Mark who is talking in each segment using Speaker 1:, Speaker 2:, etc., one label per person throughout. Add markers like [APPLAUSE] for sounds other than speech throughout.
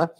Speaker 1: Né?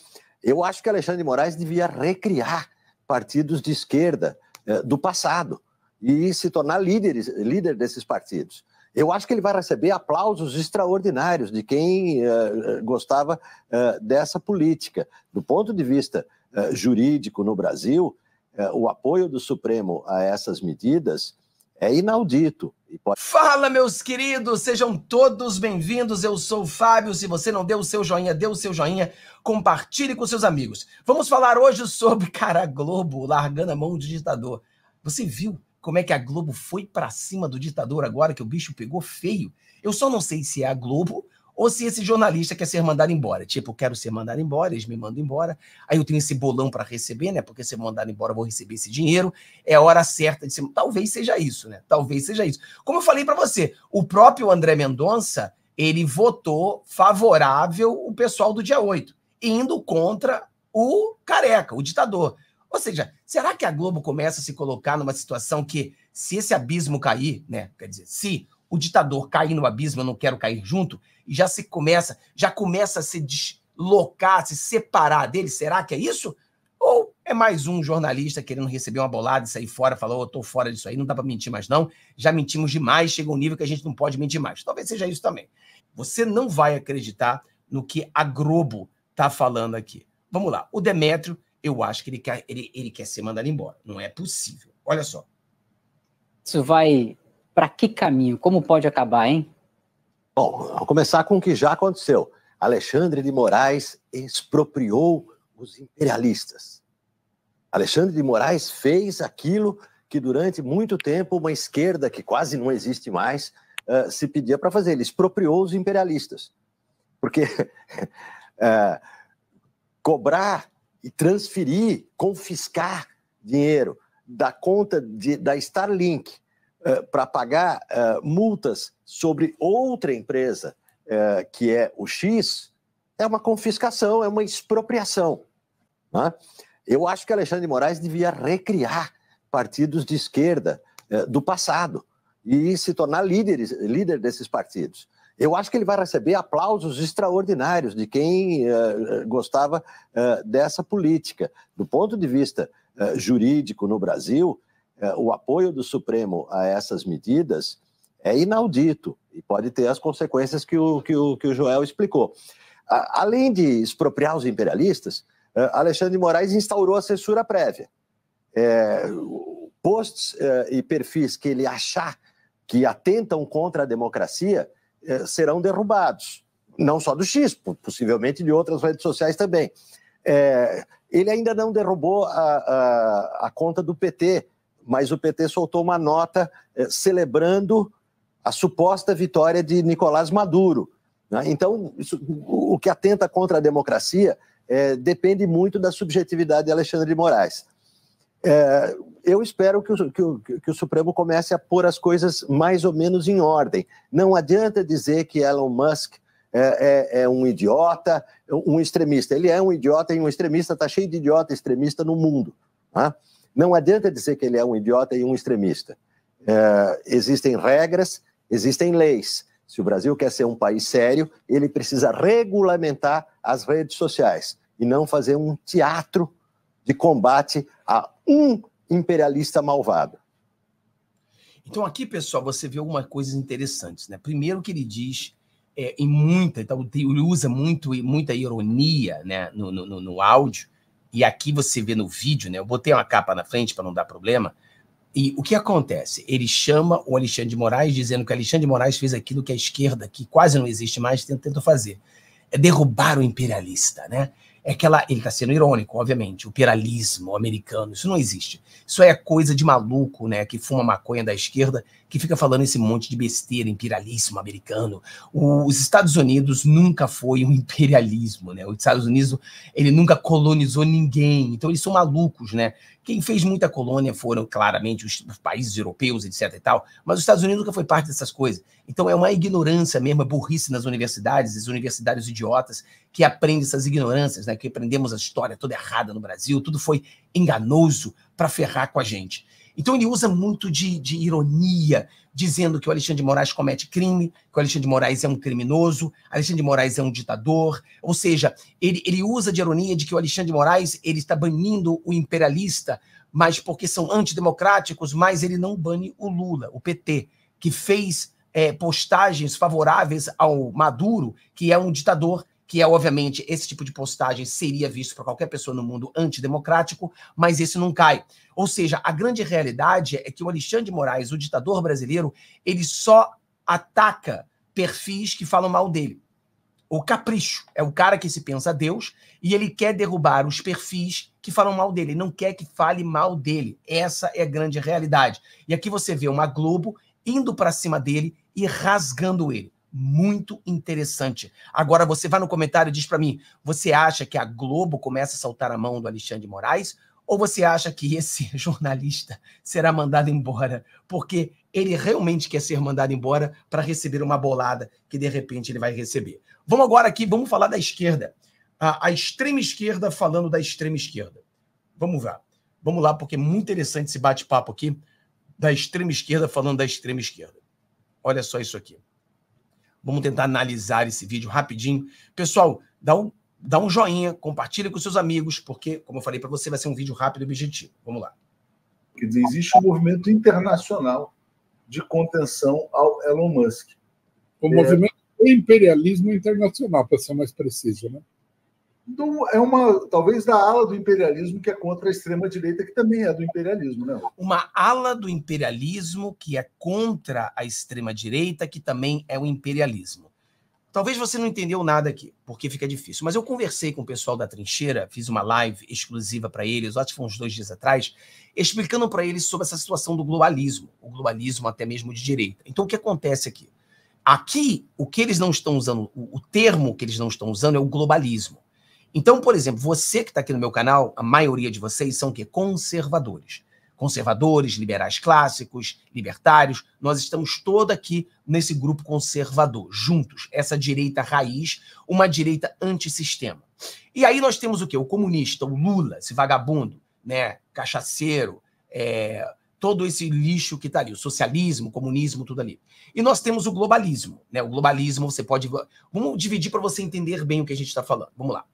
Speaker 1: Eu acho que Alexandre de Moraes devia recriar partidos de esquerda eh, do passado e se tornar líder líder desses partidos. Eu acho que ele vai receber aplausos extraordinários de quem eh, eh gostava eh, dessa política. Do ponto de vista eh, jurídico no Brasil, eh, o apoio do Supremo a essas medidas é inaudito. Pode... Fala,
Speaker 2: meus queridos, sejam todos bem-vindos. Eu sou o Fábio. Se você não deu o seu joinha, dê o seu joinha, compartilhe com seus amigos. Vamos falar hoje sobre [LAUGHS] cara Globo largando a mão do ditador. Você viu como é que a Globo foi para cima do ditador agora que o bicho pegou feio? Eu só não sei se é a Globo ou se esse jornalista quer ser mandado embora. Tipo, eu quero ser mandado embora, eles me mandam embora, aí eu tenho esse bolão para receber, né? Porque se eu mandar embora, eu vou receber esse dinheiro. É a hora certa de ser. Talvez seja isso, né? Talvez seja isso. Como eu falei para você, o próprio André Mendonça, ele votou favorável o pessoal do dia 8, indo contra o careca, o ditador. Ou seja, será que a Globo começa a se colocar numa situação que, se esse abismo cair, né? Quer dizer, se o ditador cair no abismo, eu não quero cair junto, e já se começa, já começa a se deslocar, se separar dele. Será que é isso? Ou é mais um jornalista querendo receber uma bolada e sair fora, falou, oh, eu tô fora disso aí, não dá para mentir mais não, já mentimos demais, chega um nível que a gente não pode mentir mais. Talvez seja isso também. Você não vai acreditar no que a Globo tá falando aqui. Vamos lá, o Demétrio, eu acho que ele quer, ele, ele quer ser mandado embora. Não é possível. Olha só. Isso vai para que caminho? Como pode acabar,
Speaker 1: hein? Bom, vou começar com o que já aconteceu. Alexandre de Moraes expropriou os imperialistas. Alexandre de Moraes fez aquilo que durante muito tempo uma esquerda que quase não existe mais uh, se pedia para fazer. Ele expropriou os imperialistas. Porque uh, [LAUGHS] cobrar e transferir, confiscar dinheiro da conta de, da Starlink eh, para pagar uh, multas sobre outra empresa, uh, que é o X, é uma confiscação, é uma expropriação. Né? Eu acho que Alexandre de Moraes devia recriar partidos de esquerda do passado e se tornar líder líder desses partidos. Eu acho que ele vai receber aplausos extraordinários de quem uh, gostava uh, dessa política. Do ponto de vista uh, jurídico no Brasil, é, o apoio do Supremo a essas medidas é inaudito e pode ter as consequências que o, que o, que o Joel explicou. além de expropriar os imperialistas, é, Alexandre de Moraes instaurou a censura prévia. É, posts é, e perfis que ele achar que atentam contra a democracia serão derrubados, não só do X, possivelmente de outras redes sociais também. ele ainda não derrubou a, a, a conta do PT, mas o PT soltou uma nota eh, celebrando a suposta vitória de Nicolás Maduro. Né? Então, isso, o que atenta contra a democracia eh, depende muito da subjetividade de Alexandre de Moraes. Eh, eu espero que o, que, o, que o, Supremo comece a pôr as coisas mais ou menos em ordem. Não adianta dizer que Elon Musk é, é, é um idiota, um extremista. Ele é um idiota e um extremista, está cheio de idiota extremista no mundo. Né? Não adianta dizer que ele é um idiota e um extremista. É, existem regras, existem leis. Se o Brasil quer ser um país sério, ele precisa regulamentar as redes sociais e não fazer um teatro de combate a um imperialista malvado.
Speaker 2: Então aqui, pessoal, você vê algumas coisas interessantes, né? Primeiro que ele diz é, em muita, então ele usa muito muita ironia, né, no, no, no áudio, e aqui você vê no vídeo, né? Eu botei uma capa na frente para não dar problema. E o que acontece? Ele chama o Alexandre de Moraes, dizendo que Alexandre de Moraes fez aquilo que a esquerda, que quase não existe mais, tentou fazer. É derrubar o imperialista, né? É aquela. Ele está sendo irônico, obviamente. O imperialismo americano, isso não existe. Isso é coisa de maluco, né? Que fuma maconha da esquerda que fica falando esse monte de besteira, imperialismo americano. os Estados Unidos nunca foi um [LAUGHS] imperialismo, né? Os Estados Unidos, ele nunca colonizou ninguém. Então, eles são malucos, né? Quem fez muita colônia foram, claramente, os, os países europeus, etc e tal. Mas os Estados Unidos nunca foi parte dessas coisas. Então, é uma ignorância mesmo, é burrice nas universidades, as universidades idiotas que aprendem essas ignorâncias, né? Que aprendemos a história toda errada no Brasil, tudo foi enganoso para ferrar com a gente. Então ele usa muito de, de, ironia, dizendo que o Alexandre de Moraes comete crime, que o Alexandre de Moraes é um criminoso, Alexandre de Moraes é um ditador. Ou seja, ele, ele usa de ironia de que o Alexandre de Moraes ele está banindo o imperialista, mas porque são antidemocráticos, mas ele não bane o Lula, o PT, que fez é, postagens favoráveis ao Maduro, que é um ditador que é, obviamente, esse tipo de postagem seria visto por qualquer pessoa no mundo antidemocrático, mas esse não cai. Ou seja, a grande realidade é que o Alexandre de Moraes, o ditador brasileiro, ele só ataca perfis que falam mal dele. O capricho é o cara que se pensa Deus e ele quer derrubar os perfis que falam mal dele, ele não quer que fale mal dele. Essa é a grande realidade. E aqui você vê uma Globo indo para cima dele e rasgando ele muito interessante. Agora você vai no comentário e diz para mim: você acha que a Globo começa a saltar a mão do Alexandre de Moraes? Ou você acha que esse [LAUGHS] jornalista será mandado embora? Porque ele realmente quer ser mandado embora para receber uma bolada que de repente ele vai receber. Vamos agora aqui, vamos falar da esquerda. A, a extrema esquerda falando da extrema esquerda. Vamos lá. Vamos lá, porque é muito interessante esse bate-papo aqui da extrema esquerda falando da extrema esquerda. Olha só isso aqui. Vamos tentar analisar esse vídeo rapidinho. Pessoal, dá um, dá um joinha, compartilha com seus amigos, porque, como eu falei para você, vai ser um vídeo rápido e objetivo. Vamos lá.
Speaker 3: Quer dizer, existe um movimento internacional de contenção ao Elon Musk. O é... movimento é imperialismo internacional, para ser mais preciso, né? do, então, é uma, talvez, da ala do imperialismo que é contra a extrema-direita, que também é do imperialismo, né?
Speaker 2: Uma ala do imperialismo que é contra a extrema-direita, que também é o imperialismo. Talvez você não entendeu nada aqui, porque fica difícil. Mas eu conversei com o pessoal da trincheira, fiz uma live exclusiva para eles, acho que foi uns dois dias atrás, explicando para eles sobre essa situação do globalismo, o globalismo até mesmo de direita. Então, o que acontece aqui? Aqui, o que eles não estão usando, o termo que eles não estão usando é o globalismo. Então, por exemplo, você que está aqui no meu canal, a maioria de vocês são o quê? Conservadores. Conservadores, liberais clássicos, libertários. Nós estamos todos aqui nesse grupo conservador, juntos. Essa direita raiz, uma direita antissistema. E aí nós temos o quê? O comunista, o Lula, esse vagabundo, né? Cachaceiro, é, todo esse lixo que está ali, o socialismo, o comunismo, tudo ali. E nós temos o globalismo, né? O globalismo você pode. Vamos dividir para você entender bem o que a gente está falando. Vamos lá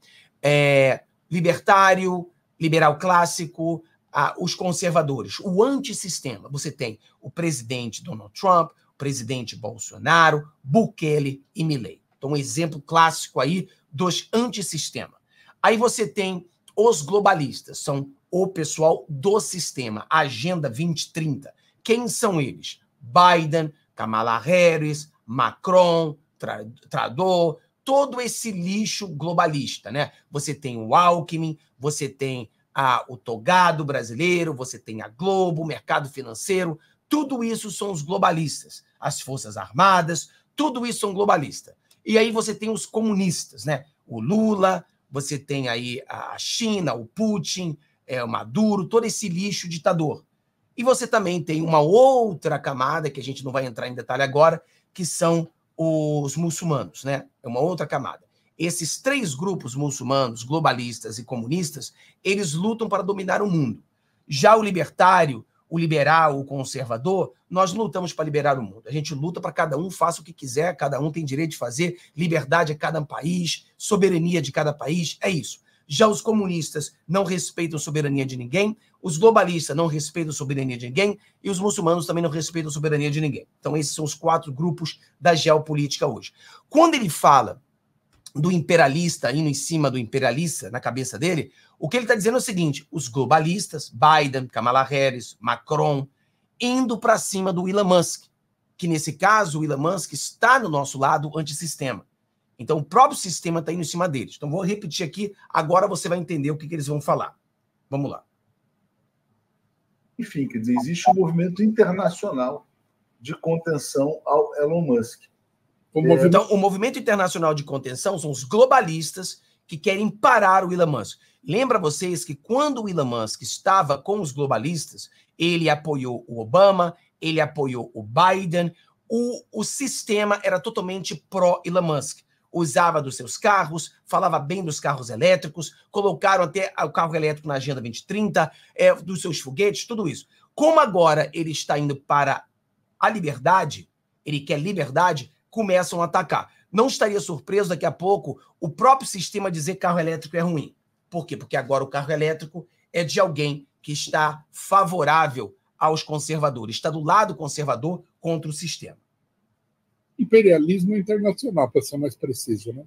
Speaker 2: é, libertário, liberal clássico, a, os conservadores, o antissistema. Você tem o presidente Donald Trump, o presidente Bolsonaro, Bukele e Milley. Então, um exemplo clássico aí dos antissistema. Aí você tem os globalistas, são o pessoal do sistema, Agenda 2030. Quem são eles? Biden, Kamala Harris, Macron, Trudeau, todo esse lixo globalista, né? Você tem o Alckmin, você tem a, o togado brasileiro, você tem a Globo, o mercado financeiro, tudo isso são os globalistas. As Forças Armadas, tudo isso são globalistas. E aí você tem os comunistas, né? O Lula, você tem aí a China, o Putin, é, o Maduro, todo esse lixo ditador. E você também tem uma outra camada, que a gente não vai entrar em detalhe agora, que são os muçulmanos, né? É uma outra camada. Esses três grupos muçulmanos, globalistas e comunistas, eles lutam para dominar o mundo. Já o libertário, o liberal, o conservador, nós lutamos para liberar o mundo. A gente luta para cada um faça o que quiser, cada um tem direito de fazer, liberdade a cada país, soberania de cada país, é isso. Já os comunistas não respeitam a soberania de ninguém, os globalistas não respeitam a soberania de ninguém e os muçulmanos também não respeitam a soberania de ninguém. Então, esses são os quatro grupos da geopolítica hoje. Quando ele fala do imperialista indo em cima do imperialista na cabeça dele, o que ele está dizendo é o seguinte: os globalistas, Biden, Kamala Harris, Macron, indo para cima do Elon Musk, que nesse caso o Elon Musk está no nosso lado antissistema. Então, o próprio sistema está indo em cima deles. Então, vou repetir aqui, agora você vai entender o que, que eles vão falar. Vamos lá. Enfim, quer
Speaker 3: dizer, existe um movimento internacional de contenção ao Elon Musk.
Speaker 2: O movimento... Então, o movimento internacional de contenção são os globalistas que querem parar o Elon Musk. Lembra vocês que quando o Elon Musk estava com os globalistas, ele apoiou o Obama, ele apoiou o Biden, o, o sistema era totalmente pró-Elon Musk usava dos seus carros, falava bem dos carros elétricos, colocaram até o carro elétrico na Agenda 2030, é, dos seus foguetes, tudo isso. Como agora ele está indo para a liberdade, ele quer liberdade, começam a atacar. Não estaria surpreso daqui a pouco o próprio sistema dizer que carro elétrico é ruim. Por quê? Porque agora o carro elétrico é de alguém que está favorável aos conservadores, está do lado conservador contra o sistema
Speaker 3: imperialismo internacional, para ser mais preciso, né?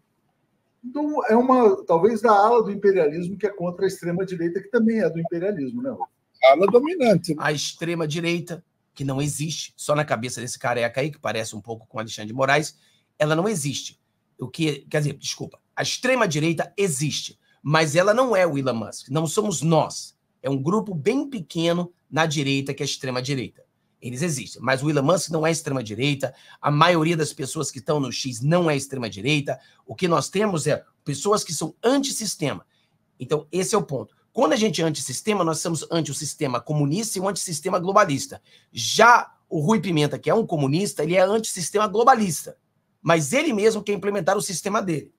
Speaker 2: Então, é uma, talvez, da ala do
Speaker 3: imperialismo que é contra a extrema-direita, que também é do imperialismo, né? A ala dominante. Né? A
Speaker 2: extrema-direita, que não existe, só na cabeça desse careca aí, que parece um pouco com Alexandre de Moraes, ela não existe. O que, quer dizer, desculpa, a extrema-direita existe, mas ela não é o Elon Musk, não somos nós. É um grupo bem pequeno na direita que é a extrema-direita. Eles existem, mas o Elon Musk não é extrema-direita, a maioria das pessoas que estão no X não é extrema-direita. O que nós temos é pessoas que são antissistema. Então, esse é o ponto. Quando a gente é antissistema, nós somos anti o sistema comunista e o antissistema globalista. Já o Rui Pimenta, que é um comunista, ele é antissistema globalista. Mas ele mesmo quer implementar o sistema dele.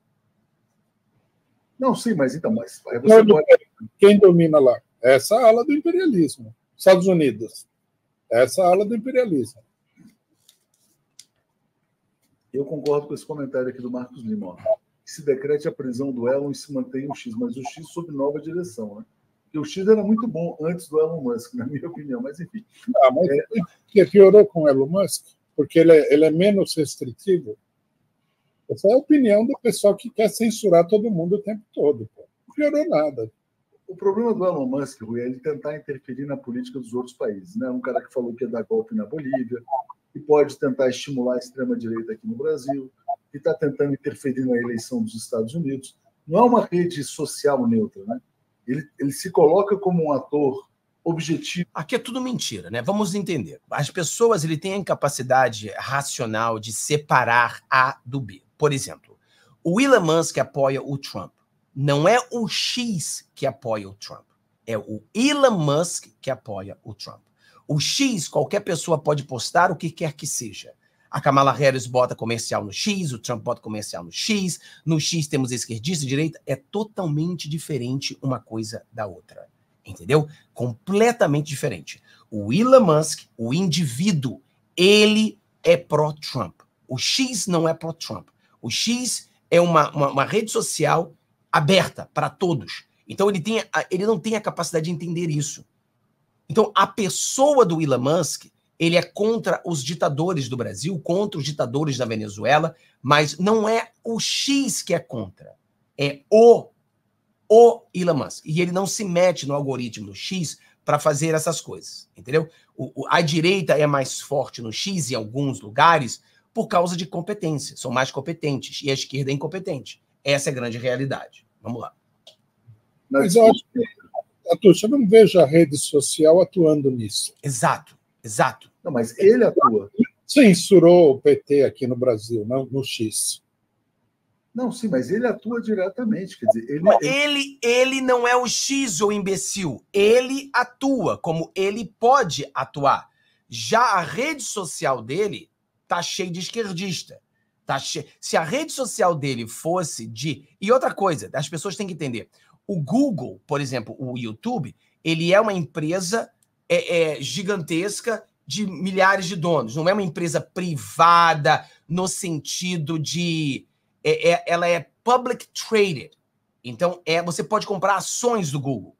Speaker 2: Não, sim, mas então, mas. Quem, pode...
Speaker 3: quem domina lá? Essa ala do imperialismo. Estados Unidos. Essa é ala do imperialismo. Eu concordo com esse comentário aqui do Marcos Lima. Ó. Se decrete a prisão do Elon e se mantém o X, mas o X sob nova direção, né? Porque o X era muito bom antes do Elon Musk, na minha opinião, mas enfim. Ah, mas é... que piorou com o Elon Musk, porque ele é, ele é menos restritivo. Essa é a opinião do pessoal que quer censurar todo mundo o tempo todo. Pô. Não piorou nada. O problema do Elon Musk, Rui, é ele tentar interferir na política dos outros países. Né? Um cara que falou que ia dar golpe na Bolívia, que pode tentar estimular a extrema-direita aqui no Brasil, que está tentando interferir na eleição dos Estados Unidos. Não é uma rede social
Speaker 2: neutra, né? Ele, ele se coloca como um ator objetivo. Aqui é tudo mentira, né? Vamos entender. As pessoas ele têm a incapacidade racional de separar A do B. Por exemplo, o Elon Musk apoia o Trump. Não é o X que apoia o Trump, é o Elon Musk que apoia o Trump. O X, qualquer pessoa pode postar o que quer que seja. A Kamala Harris bota comercial no X, o Trump bota comercial no X, no X temos esquerdista e direita. É totalmente diferente uma coisa da outra. Entendeu? Completamente diferente. O Elon Musk, o indivíduo, ele é pró-Trump. O X não é pró-Trump. O X é uma, uma, uma rede social aberta para todos. Então ele, tem, ele não tem a capacidade de entender isso. Então a pessoa do Elon Musk, ele é contra os ditadores do Brasil, contra os ditadores da Venezuela, mas não é o X que é contra, é o o Elon Musk. E ele não se mete no algoritmo do X para fazer essas coisas, entendeu? O, o, a direita é mais forte no X em alguns lugares por causa de competência, são mais competentes, e a esquerda é incompetente. Essa é a grande realidade. Vamos lá.
Speaker 3: Mas eu acho que, Atucha, eu não vejo a rede social atuando nisso. Exato, exato. Não, mas ele atua. Censurou o PT aqui no Brasil, não no X.
Speaker 2: Não, sim, mas ele atua diretamente. Quer dizer, ele, é- ele, ele não é o X, o imbecil. Ele atua como ele pode atuar. Já a rede social dele tá cheia de esquerdista. Tá che... Se a rede social dele fosse de. E outra coisa, as pessoas têm que entender. O Google, por exemplo, o YouTube, ele é uma empresa é, é, gigantesca de milhares de donos. Não é uma empresa privada no sentido de. É, é ela é public traded. Então, é, você pode comprar ações do Google.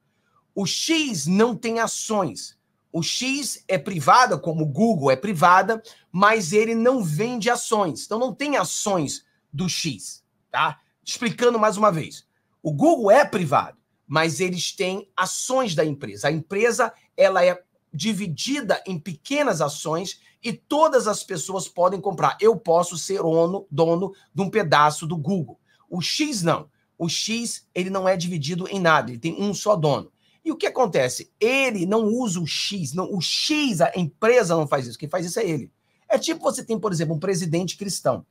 Speaker 2: O X não tem ações. O X é privada, como o Google é privada, mas ele não vende ações. Então não tem ações do X, tá? Explicando mais uma vez. O Google é privado, mas eles têm ações da empresa. A empresa, ela é dividida em pequenas ações e todas as pessoas podem comprar. Eu posso ser ono, dono de um pedaço do Google. O X não. O X ele não é dividido em nada, ele tem um só dono. E o que acontece? Ele não usa o X, não, o X, a empresa não faz isso, quem faz isso é ele. É tipo você tem, por exemplo, um presidente cristão.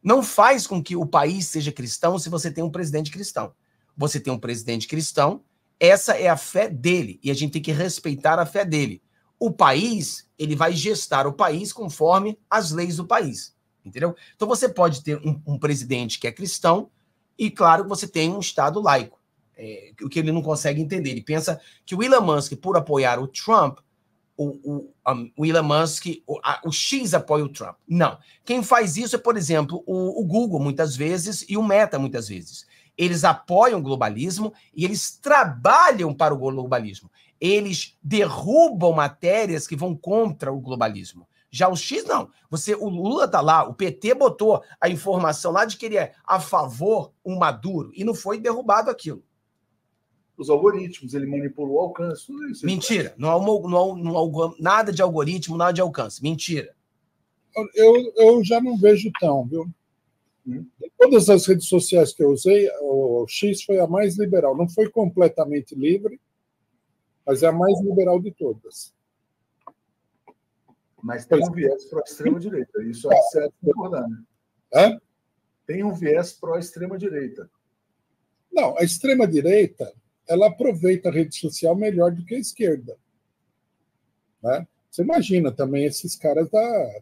Speaker 2: Não faz com que o país seja cristão se você tem um presidente cristão. Você tem um presidente cristão, essa é a fé dele e a gente tem que respeitar a fé dele. O país, ele vai gestar o país conforme as leis do país, entendeu? Então você pode ter um, um presidente que é cristão e, claro, você tem um Estado laico. É, o que ele não consegue entender. Ele pensa que o Elon Musk, por apoiar o Trump, o, o, um, o Elon Musk, o, a, o, X apoia o Trump. Não. Quem faz isso é, por exemplo, o, o Google, muitas vezes, e o Meta, muitas vezes. Eles apoiam o globalismo e eles trabalham para o globalismo. Eles derrubam matérias que vão contra o globalismo. Já o X, não. Você, o Lula tá lá, o PT botou a informação lá de que ele é a favor o Maduro e não foi derrubado aquilo os algoritmos, ele manipulou o alcance, tudo isso. Mentira, não há, uma, não, há, não há nada de algoritmo, nada de alcance, mentira.
Speaker 3: Eu, eu já não vejo tão, viu? Todas hum? as redes sociais que eu usei, o X foi a mais liberal. Não foi completamente livre, mas é a mais liberal de todas. Mas tem um viés para a extrema-direita. Isso é certo concordar, né? Tem um viés pró-extrema-direita. Não, a extrema-direita ela aproveita a rede social melhor do que a esquerda. Né? Você imagina também esses caras da.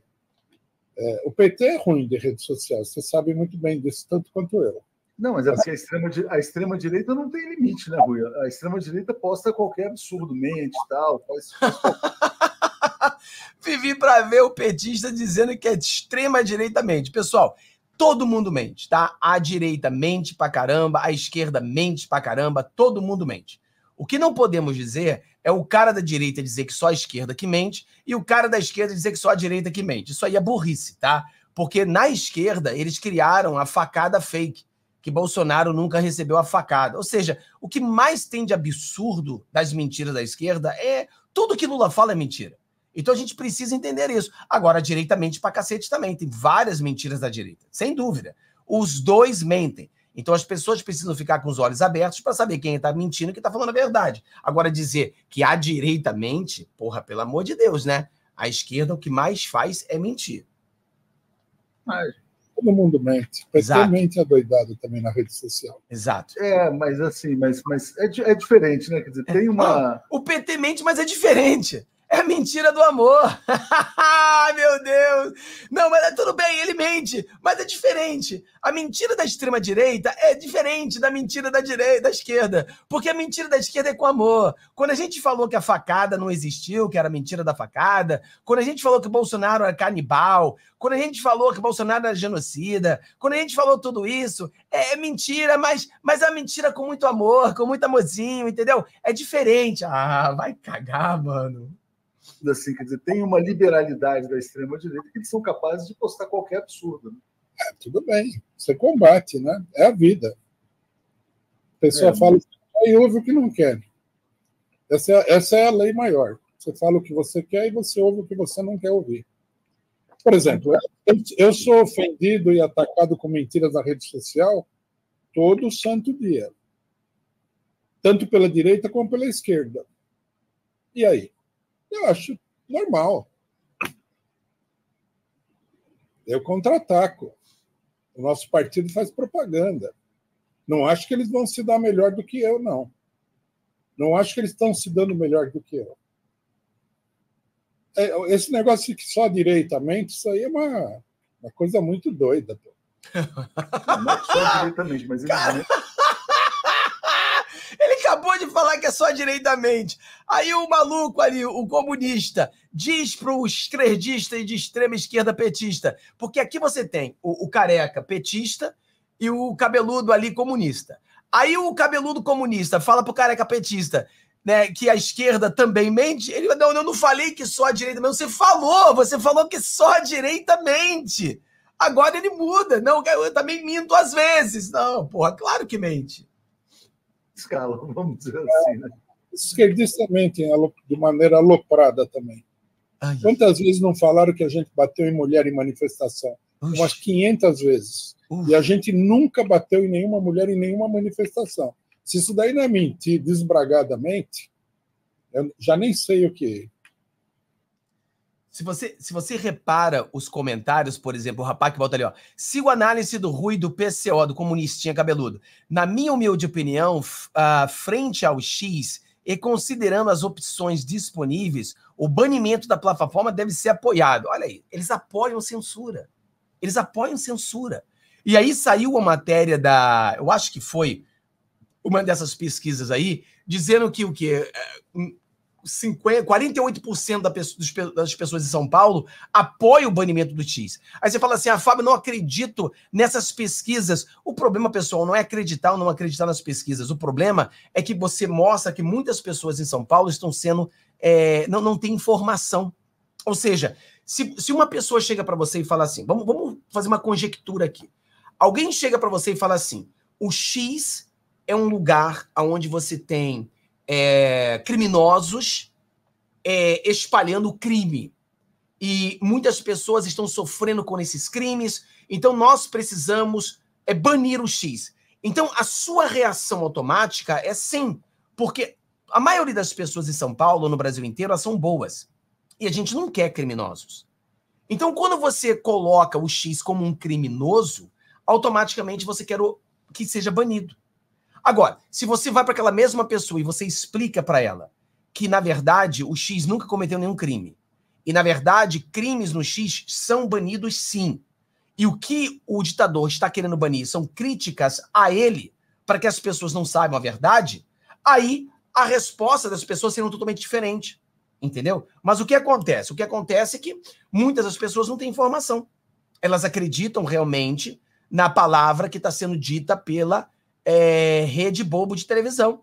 Speaker 3: É, o PT é ruim de rede social, você sabe muito bem disso, tanto quanto eu. Não, mas é porque a extrema-direita extrema não tem limite, né, Rui? A extrema-direita posta qualquer absurdo, mente e tal. Faz...
Speaker 2: [LAUGHS] Vivi para ver o petista dizendo que é de extrema-direita mente. Pessoal, Todo mundo mente, tá? A direita mente pra caramba, a esquerda mente pra caramba, todo mundo mente. O que não podemos dizer é o cara da direita dizer que só a esquerda que mente e o cara da esquerda dizer que só a direita que mente. Isso aí é burrice, tá? Porque na esquerda eles criaram a facada fake, que Bolsonaro nunca recebeu a facada. Ou seja, o que mais tem de absurdo das mentiras da esquerda é tudo que Lula fala é mentira. Então a gente precisa entender isso. Agora, a direita mente pra cacete também. Tem várias mentiras da direita, sem dúvida. Os dois mentem. Então as pessoas precisam ficar com os olhos abertos para saber quem está mentindo e quem está falando a verdade. Agora, dizer que a direita mente, porra, pelo amor de Deus, né? A esquerda o que mais faz é mentir.
Speaker 3: Mas todo mundo mente. Exato. mente é doidada também na rede social. Exato.
Speaker 2: É, mas assim,
Speaker 3: mas, mas é, é diferente, né? Quer dizer, tem uma. Não, o
Speaker 2: PT mente, mas é diferente. É a mentira do amor. [LAUGHS] Meu Deus! Não, mas é tudo bem, ele mente, mas é diferente. A mentira da extrema direita é diferente da mentira da direita, da esquerda, porque a mentira da esquerda é com amor. Quando a gente falou que a facada não existiu, que era mentira da facada, quando a gente falou que Bolsonaro era é canibal, quando a gente falou que Bolsonaro era genocida, quando a gente falou tudo isso, é, é mentira, mas mas é a mentira com muito amor, com muito amorzinho, entendeu? É diferente. Ah, vai cagar, mano
Speaker 3: assim, quer dizer, tem uma liberalidade da extrema-direita que eles são capazes de postar qualquer absurdo. Né? É, tudo bem, você é combate, né? É a vida. A pessoa é, fala mas... e ouve o que não quer. Essa é, essa é a lei maior. Você fala o que você quer e você ouve o que você não quer ouvir. Por exemplo, eu sou ofendido e atacado com mentiras na rede social todo santo dia, tanto pela direita como pela esquerda. E aí? Eu acho normal. Eu contra-ataco. O nosso partido faz propaganda. Não acho que eles vão se dar melhor do que eu, não. Não acho que eles estão se dando melhor do que eu. É, esse negócio que só diretamente, isso aí é uma, uma coisa muito doida. Pô.
Speaker 2: [LAUGHS] Não é só diretamente, mas eles falar que é só direitamente. Aí o maluco ali, o comunista, diz para o esquerdista e de extrema esquerda petista, porque aqui você tem o, o careca petista e o cabeludo ali comunista. Aí o cabeludo comunista fala pro careca petista né, que a esquerda também mente. Ele não, eu não falei que só a direita mente. Você falou, você falou que só a direita mente. Agora ele muda. Não, eu também minto às vezes. Não, porra, claro que mente
Speaker 3: escala, [LAUGHS] vamos dizer é, assim. Né? Esquerdista também né, de maneira aloprada também. Ai, Quantas vezes não falaram que a gente bateu em mulher em manifestação? Oxe. Umas 500 vezes. E a gente nunca bateu em nenhuma mulher em nenhuma manifestação. Se isso daí não é mentir desbragadamente, eu já nem sei o que é.
Speaker 2: Se você, se você repara os comentários, por exemplo, o rapaz que volta ali, ó. Sigo a análise do Rui do PCO, do comunistinha cabeludo. Na minha humilde opinião, uh, frente ao X e considerando as opções disponíveis, o banimento da plataforma deve ser apoiado. Olha aí, eles apoiam censura. Eles apoiam censura. E aí saiu a matéria da. Eu acho que foi uma dessas pesquisas aí, dizendo que o quê? É, hum, 50, 48% da pessoa, das pessoas em São Paulo apoia o banimento do X. Aí você fala assim: ah, Fábio, não acredito nessas pesquisas. O problema, pessoal, não é acreditar ou não acreditar nas pesquisas. O problema é que você mostra que muitas pessoas em São Paulo estão sendo. É, não, não tem informação. Ou seja, se, se uma pessoa chega para você e fala assim: vamos, vamos fazer uma conjectura aqui. Alguém chega para você e fala assim: o X é um lugar onde você tem é, criminosos é, espalhando crime. E muitas pessoas estão sofrendo com esses crimes, então nós precisamos é, banir o X. Então a sua reação automática é sim, porque a maioria das pessoas em São Paulo, no Brasil inteiro, elas são boas. E a gente não quer criminosos. Então, quando você coloca o X como um criminoso, automaticamente você quer o, que seja banido. Agora, se você vai para aquela mesma pessoa e você explica para ela que, na verdade, o X nunca cometeu nenhum crime, e, na verdade, crimes no X são banidos sim. E o que o ditador está querendo banir são críticas a ele, para que as pessoas não saibam a verdade, aí a resposta das pessoas será totalmente diferente. Entendeu? Mas o que acontece? O que acontece é que muitas das pessoas não têm informação. Elas acreditam realmente na palavra que está sendo dita pela é, rede bobo de televisão.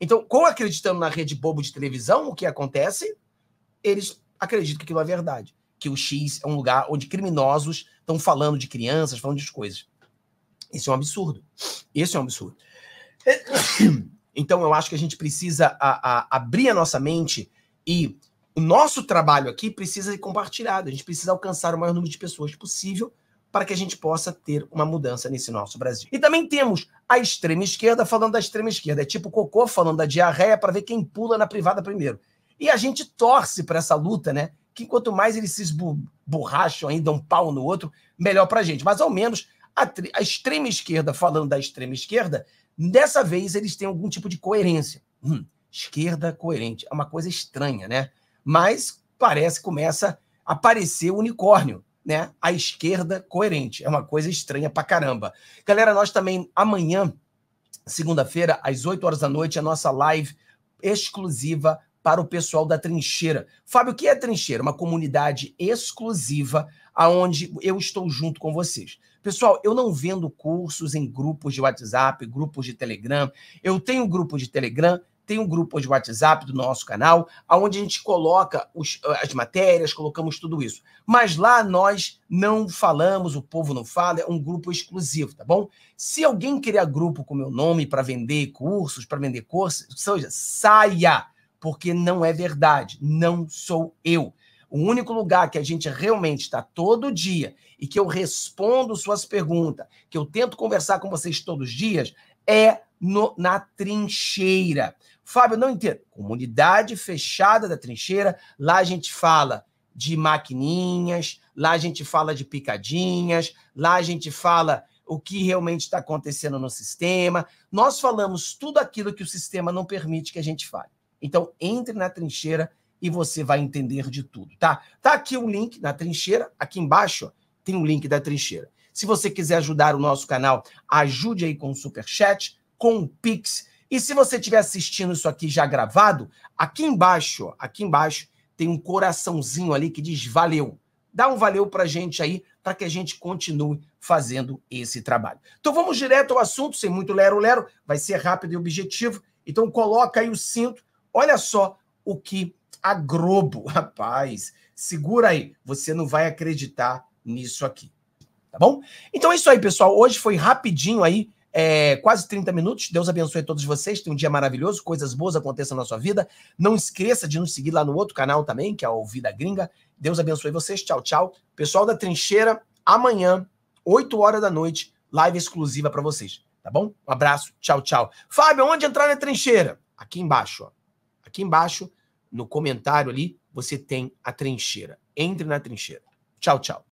Speaker 2: Então, como acreditando na rede bobo de televisão, o que acontece? Eles acreditam que aquilo é verdade. Que o X é um lugar onde criminosos estão falando de crianças, falando de coisas. Isso é um absurdo. Isso é um absurdo. [COUGHS] Então, eu acho que a gente precisa a, a, abrir a nossa mente e o nosso trabalho aqui precisa ser compartilhado. A gente precisa alcançar o maior número de pessoas possível para que a gente possa ter uma mudança nesse nosso Brasil. E também temos a extrema esquerda falando da extrema esquerda. É tipo cocô falando da diarreia para ver quem pula na privada primeiro. E a gente torce para essa luta, né? Que quanto mais eles se borracham aí, dão um pau no outro, melhor para a gente. Mas ao menos a, a extrema esquerda falando da extrema esquerda, dessa vez eles têm algum tipo de coerência. Hum, esquerda coerente. É uma coisa estranha, né? Mas parece começa a aparecer o unicórnio né, a esquerda coerente. É uma coisa estranha pra caramba. Galera, nós também, amanhã, segunda-feira, às 8 horas da noite, a nossa live exclusiva para o pessoal da Trincheira. Fábio, o que é Trincheira? Uma comunidade exclusiva aonde eu estou junto com vocês. Pessoal, eu não vendo cursos em grupos de WhatsApp, grupos de Telegram. Eu tenho um grupo de Telegram tem um grupo de WhatsApp do nosso canal, onde a gente coloca os, ah, as matérias, colocamos tudo isso. Mas lá nós não falamos, o povo não fala, é um grupo exclusivo, tá bom? Se alguém criar grupo com meu nome para vender cursos, para vender cursos, seja, saia, porque não é verdade, não sou eu. O único lugar que a gente realmente está todo dia e que eu respondo suas perguntas, que eu tento conversar com vocês todos os dias, é no, na trincheira. Fábio, não entendo. Comunidade fechada da trincheira, lá a gente fala de maquininhas, lá a gente fala de picadinhas, lá a gente fala o que realmente está acontecendo no sistema. Nós falamos tudo aquilo que o sistema não permite que a gente fale. Então, entre na trincheira e você vai entender de tudo, tá? Tá aqui o um link na trincheira, aqui embaixo ó, tem o um link da trincheira. Se você quiser ajudar o nosso canal, ajude aí com o super chat, com o pix e se você estiver assistindo isso aqui já gravado, aqui embaixo, aqui embaixo tem um coraçãozinho ali que diz valeu. Dá um valeu para a gente aí, para que a gente continue fazendo esse trabalho. Então vamos direto ao assunto, sem muito lero-lero, vai ser rápido e objetivo. Então coloca aí o cinto, olha só o que a Globo, [LAUGHS] rapaz, segura aí, você não vai acreditar nisso aqui, tá bom? Então é isso aí, pessoal, hoje foi rapidinho aí, é, quase 30 minutos. Deus abençoe todos vocês. Tem um dia maravilhoso. Coisas boas aconteçam na sua vida. Não esqueça de nos seguir lá no outro canal também, que é o Vida Gringa. Deus abençoe vocês. Tchau, tchau. Pessoal da Trincheira, amanhã, 8 horas da noite, live exclusiva para vocês. Tá bom? Um abraço. Tchau, tchau. Fábio, onde entrar na trincheira? Aqui embaixo, ó. Aqui embaixo, no comentário ali, você tem a trincheira. Entre na trincheira. Tchau, tchau.